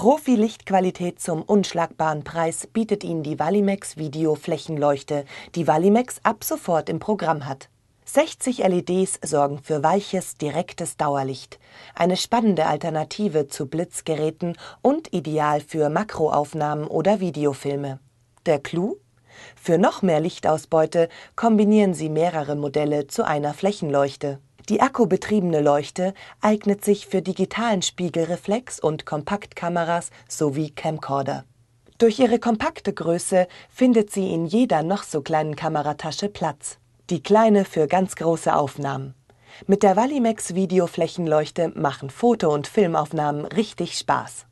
Profi-Lichtqualität zum unschlagbaren Preis bietet Ihnen die Valimax Video Flächenleuchte, die Valimax ab sofort im Programm hat. 60 LEDs sorgen für weiches, direktes Dauerlicht. Eine spannende Alternative zu Blitzgeräten und ideal für Makroaufnahmen oder Videofilme. Der Clou? Für noch mehr Lichtausbeute kombinieren Sie mehrere Modelle zu einer Flächenleuchte. Die akkubetriebene Leuchte eignet sich für digitalen Spiegelreflex und Kompaktkameras sowie Camcorder. Durch ihre kompakte Größe findet sie in jeder noch so kleinen Kameratasche Platz. Die kleine für ganz große Aufnahmen. Mit der Valimax Videoflächenleuchte machen Foto- und Filmaufnahmen richtig Spaß.